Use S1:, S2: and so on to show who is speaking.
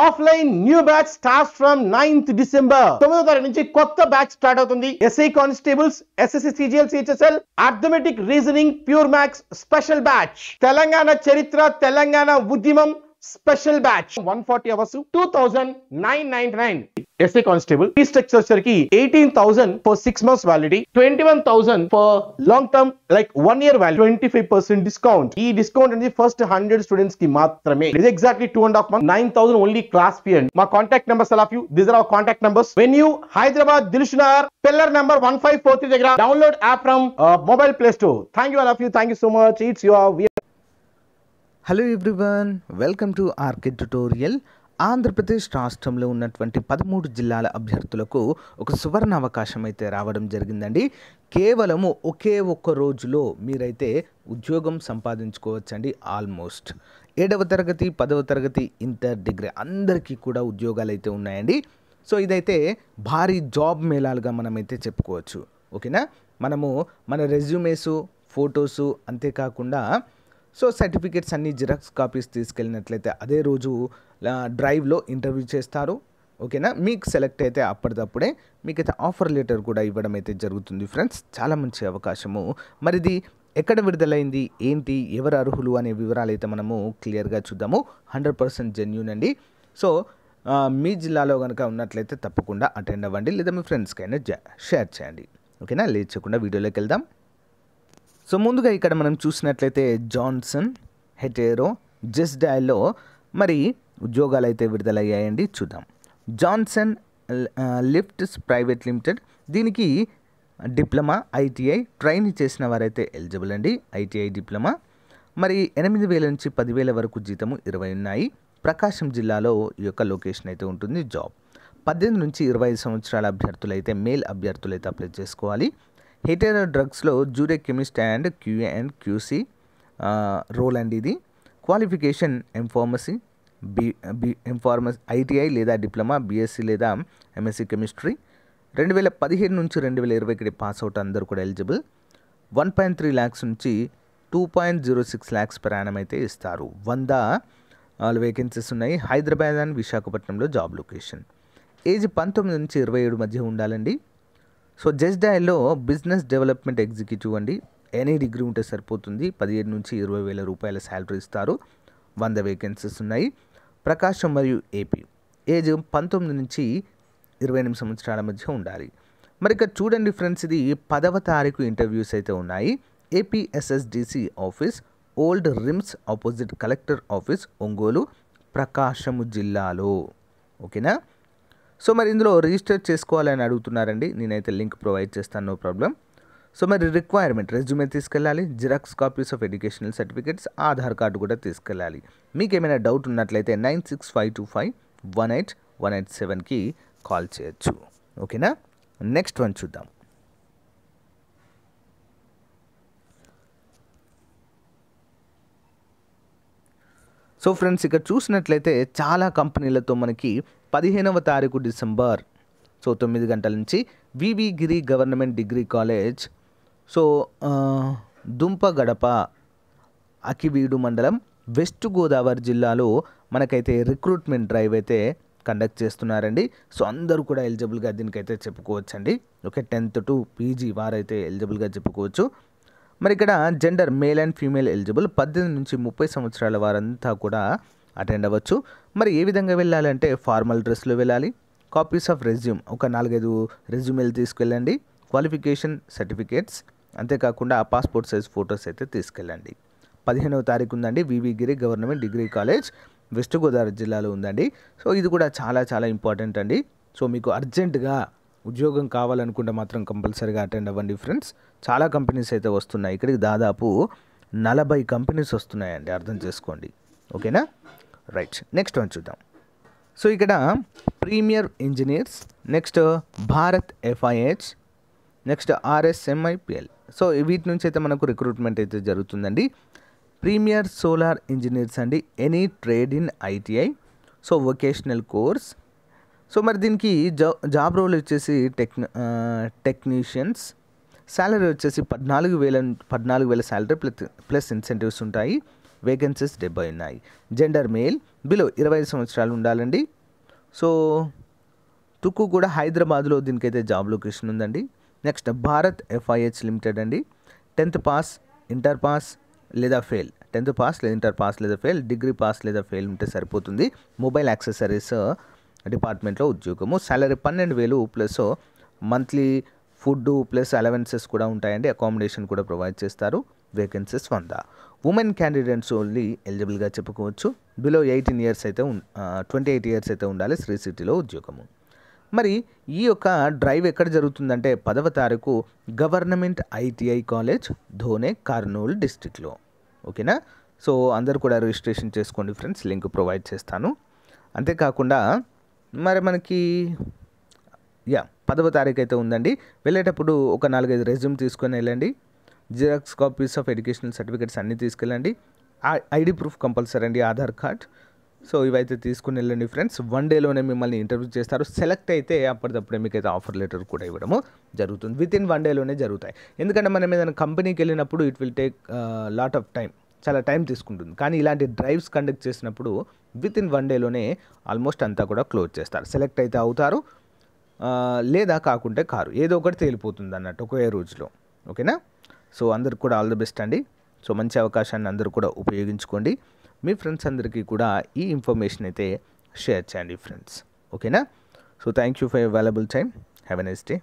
S1: Offline new batch start from ninth December తొమ్మిదో తారీఖు నుంచి కొత్త బ్యాచ్ స్టార్ట్ అవుతుంది SI constables SSC CGL CHSL arithmetic reasoning pure maths special batch Telangana చరిత్ర తెలంగాణ ఉద్యమం special batch one forty hours two thousand nine nine nine SA Constable, fee structure sir ki 18,000 for 6 months validity, 21,000 for long term like 1 year value, 25% discount. E discount and the first 100 students ki matrame. It is exactly 2 and a half 9,000 only class fee and my contact numbers all of you, these are our contact numbers. When you Hyderabad Dilshunar, pillar number 1543 download app from uh, mobile play store. Thank you all of you, thank you so much. It's your Hello everyone, welcome to Arcade Tutorial.
S2: Andhra Pradesh రాష్ట్రంలో ఉన్నటువంటి పదమూడు జిల్లాల అభ్యర్థులకు ఒక సువర్ణ అవకాశం అయితే రావడం జరిగిందండి కేవలము ఒకే ఒక్క రోజులో మీరైతే ఉద్యోగం సంపాదించుకోవచ్చండి ఆల్మోస్ట్ ఏడవ తరగతి పదవ తరగతి ఇంటర్ డిగ్రీ అందరికీ కూడా ఉద్యోగాలు అయితే ఉన్నాయండి సో ఇదైతే భారీ జాబ్ మేళాలుగా మనమైతే చెప్పుకోవచ్చు ఓకేనా మనము మన రెజ్యూమేసు ఫొటోసు అంతేకాకుండా సో సర్టిఫికేట్స్ అన్ని జిరాక్స్ కాపీస్ తీసుకెళ్ళినట్లయితే అదే రోజు డ్రైవ్లో ఇంటర్వ్యూ చేస్తారు ఓకేనా మీకు సెలెక్ట్ అయితే అప్పటిదప్పుడే మీకైతే ఆఫర్ లెటర్ కూడా ఇవ్వడం అయితే జరుగుతుంది ఫ్రెండ్స్ చాలా మంచి అవకాశము మరిది ఎక్కడ విడుదలైంది ఏంటి ఎవరు అర్హులు అనే వివరాలు అయితే మనము క్లియర్గా చూద్దాము హండ్రెడ్ పర్సెంట్ జెన్యున్ అండి సో మీ జిల్లాలో కనుక ఉన్నట్లయితే తప్పకుండా అటెండ్ అవ్వండి లేదా మీ ఫ్రెండ్స్కైనా షేర్ చేయండి ఓకేనా లేచకుండా వీడియోలోకి వెళ్దాం సో ముందుగా ఇక్కడ మనం చూసినట్లయితే జాన్సన్ హెటేరో జస్ డైల్లో మరి ఉద్యోగాలు అయితే విడుదలయ్యాయండి చూద్దాం జాన్సన్ లిఫ్ట్స్ ప్రైవేట్ లిమిటెడ్ దీనికి డిప్లొమా ఐటీఐ ట్రైన్ చేసిన వారైతే ఎలిజిబుల్ అండి ఐటీఐ డిప్లొమా మరి ఎనిమిది వేల నుంచి పదివేల వరకు జీతము ఇరవై ఉన్నాయి ప్రకాశం జిల్లాలో ఈ యొక్క లొకేషన్ అయితే ఉంటుంది జాబ్ పద్దెనిమిది నుంచి ఇరవై సంవత్సరాల అభ్యర్థులైతే మేల్ అభ్యర్థులైతే అప్లై చేసుకోవాలి హెటేర డ్రగ్స్లో జూరే chemist and QA and QC role అండి ఇది క్వాలిఫికేషన్ ఎంఫార్మసీ బి బి ఇన్ఫార్మస్ ఐటీఐ లేదా డిప్లొమా బీఎస్సీ లేదా ఎంఎస్సీ కెమిస్ట్రీ రెండు వేల పదిహేడు నుంచి రెండు వేల ఇరవైకి పాస్ అవుట్ అందరూ కూడా eligible one point three lakhs నుంచి two point zero six lakhs ప్రయాణం అయితే ఇస్తారు వంద వేకెన్సీస్ ఉన్నాయి హైదరాబాద్ అండ్ విశాఖపట్నంలో జాబ్ లొకేషన్ ఏజ్ పంతొమ్మిది నుంచి ఇరవై ఏడు మధ్య ఉండాలండి సో డైలో బిజినెస్ డెవలప్మెంట్ ఎగ్జిక్యూటివ్ అండి ఎనీ డిగ్రీ ఉంటే సరిపోతుంది పదిహేడు నుంచి ఇరవై వేల రూపాయల శాలరీ ఇస్తారు వంద వేకెన్సీస్ ఉన్నాయి ప్రకాశం మరియు ఏపీ ఏజ్ పంతొమ్మిది నుంచి ఇరవై ఎనిమిది సంవత్సరాల మధ్య ఉండాలి మరి ఇక్కడ చూడండి ఫ్రెండ్స్ ఇది పదవ తారీఖు ఇంటర్వ్యూస్ అయితే ఉన్నాయి APSSDC office old RIMS opposite collector office Ongole Prakasam జిల్లాలో ఓకేనా సో మరి ఇందులో రిజిస్టర్ చేసుకోవాలని అడుగుతున్నారండి నేనైతే లింక్ ప్రొవైడ్ చేస్తాను నో ప్రాబ్లం సో మరి రిక్వైర్మెంట్ రెజ్యూమే తీసుకెళ్ళాలి xerox copies of educational certificates Aadhaar card కూడా తీసుకెళ్ళాలి మీకు ఏమైనా డౌట్ ఉన్నట్లయితే nine six five two five one eight one eight సెవెన్కి కాల్ చేయొచ్చు ఓకేనా నెక్స్ట్ వన్ చూద్దాం సో ఫ్రెండ్స్ ఇక్కడ చూసినట్లయితే చాలా కంపెనీలతో మనకి పదిహేనవ తారీఖు డిసెంబర్ సో తొమ్మిది గంటల నుంచి V V Giri government degree college so Dumpagadapa Akividu మండలం వెస్ట్ గోదావరి జిల్లాలో మనకైతే రిక్రూట్మెంట్ డ్రైవ్ అయితే కండక్ట్ చేస్తున్నారండి సో అందరూ కూడా ఎలిజిబుల్గా దీనికైతే చెప్పుకోవచ్చండి ఓకే టెన్త్ టు పీజీ వారైతే ఎలిజిబుల్గా చెప్పుకోవచ్చు మరి ఇక్కడ gender male and female eligible పద్దెనిమిది నుంచి ముప్పై సంవత్సరాల వారంతా కూడా అటెండ్ అవ్వచ్చు మరి ఏ విధంగా వెళ్ళాలంటే ఫార్మల్ డ్రెస్లో వెళ్ళాలి కాపీస్ ఆఫ్ రెజ్యూమ్ ఒక నాలుగైదు రెజ్యూమేలు తీసుకెళ్ళండి క్వాలిఫికేషన్ సర్టిఫికేట్స్ అంతేకాకుండా పాస్పోర్ట్ సైజ్ ఫొటోస్ అయితే తీసుకెళ్ళండి పదిహేనవ తారీఖు ఉందండి వివిగిరి government degree college west Godavari జిల్లాలో ఉందండి సో ఇది కూడా చాలా చాలా ఇంపార్టెంట్ అండి సో మీకు అర్జెంటుగా ఉద్యోగం కావాలనుకుంటే మాత్రం కంపల్సరీగా అటెండ్ అవ్వండి ఫ్రెండ్స్ చాలా కంపెనీస్ అయితే వస్తున్నాయి ఇక్కడికి దాదాపు నలభై కంపెనీస్ వస్తున్నాయండి అర్థం చేసుకోండి ఓకేనా రైట్ నెక్స్ట్ వన్ చూద్దాం సో ఇక్కడ premier engineers next Bharat FIH next RSMIPL so వీటి నుంచి అయితే మనకు రిక్రూట్మెంట్ అయితే జరుగుతుందండి ప్రీమియర్ సోలార్ ఇంజనీర్స్ అండి any trade in ITI so vocational course so మరి దీనికి జా జాబ్ రోల్ వచ్చేసి టెక్ టెక్నీషియన్స్ శాలరీ వచ్చేసి పద్నాలుగు వేల పద్నాలుగు వేల శాలరీ ప్లస్ ప్లస్ ఇన్సెంటివ్స్ ఉంటాయి వేకెన్సీస్ డెబ్బై ఉన్నాయి జెండర్ మేల్ బిలో ఇరవై సంవత్సరాలు ఉండాలండి సో తుక్కు కూడా హైదరాబాద్లో దీనికైతే జాబ్ లొకేషన్ ఉందండి నెక్స్ట్ భారత్ ఎఫ్ఐహెచ్ లిమిటెడ్ అండి టెన్త్ పాస్ ఇంటర్ పాస్ లేదా ఫెయిల్ టెన్త్ పాస్ లేదా ఇంటర్ పాస్ లేదా ఫెయిల్ డిగ్రీ పాస్ లేదా ఫెయిల్ ఉంటే సరిపోతుంది మొబైల్ యాక్సెసరీస్ డిపార్ట్మెంట్లో ఉద్యోగము సాలరీ పన్నెండు వేలు plus monthly food plus allowances కూడా ఉంటాయండి అకామిడేషన్ కూడా ప్రొవైడ్ చేస్తారు వేకెన్సీస్ వంద ఉమెన్ క్యాండిడేట్స్ ఓన్లీ ఎలిజిబుల్గా చెప్పుకోవచ్చు బిలో ఎయిటీన్ ఇయర్స్ అయితే ట్వంటీ ఎయిట్ ఇయర్స్ అయితే ఉండాలి శ్రీ సిటీలో ఉద్యోగము మరి ఈ యొక్క డ్రైవ్ ఎక్కడ జరుగుతుందంటే పదవ తారీఖు government ITI college Dhone Kurnool డిస్టిక్లో ఓకేనా సో అందరు కూడా రిజిస్ట్రేషన్ చేసుకోండి ఫ్రెండ్స్ లింక్ ప్రొవైడ్ చేస్తాను అంతేకాకుండా మరి మనకి యా పదవ తారీఖు అయితే ఉందండి వెళ్ళేటప్పుడు ఒక నాలుగైదు రెజ్యూమ్ తీసుకొని వెళ్ళండి xerox copies of educational certificates అన్నీ తీసుకెళ్ళండి ఐడి ప్రూఫ్ కంపల్సరీ అండి ఆధార్ కార్డ్ సో ఇవైతే తీసుకుని వెళ్ళండి ఫ్రెండ్స్ వన్ డేలోనే మిమ్మల్ని ఇంటర్వ్యూ చేస్తారు సెలెక్ట్ అయితే అప్పటికప్పుడే మీకైతే ఆఫర్ లెటర్ కూడా ఇవ్వడము జరుగుతుంది విత్ ఇన్ వన్ డేలోనే జరుగుతాయి ఎందుకంటే మనం ఏదైనా కంపెనీకి వెళ్ళినప్పుడు it will take lot of time చాలా టైం తీసుకుంటుంది కానీ ఇలాంటి డ్రైవ్స్ కండక్ట్ చేసినప్పుడు విత్ ఇన్ వన్ డేలోనే ఆల్మోస్ట్ అంతా కూడా క్లోజ్ చేస్తారు సెలెక్ట్ అయితే అవుతారు లేదా కాకుంటే కారు ఏదో ఒకటి తేలిపోతుంది అన్నట్టు ఒకే రోజులో ఓకేనా సో అందరికి కూడా ఆల్ ద బెస్ట్ అండి సో మంచి అవకాశాన్ని అందరూ కూడా ఉపయోగించుకోండి మీ ఫ్రెండ్స్ అందరికీ కూడా ఈ ఇన్ఫర్మేషన్ అయితే షేర్ చేయండి ఫ్రెండ్స్ ఓకేనా so thank you for available time have a nice day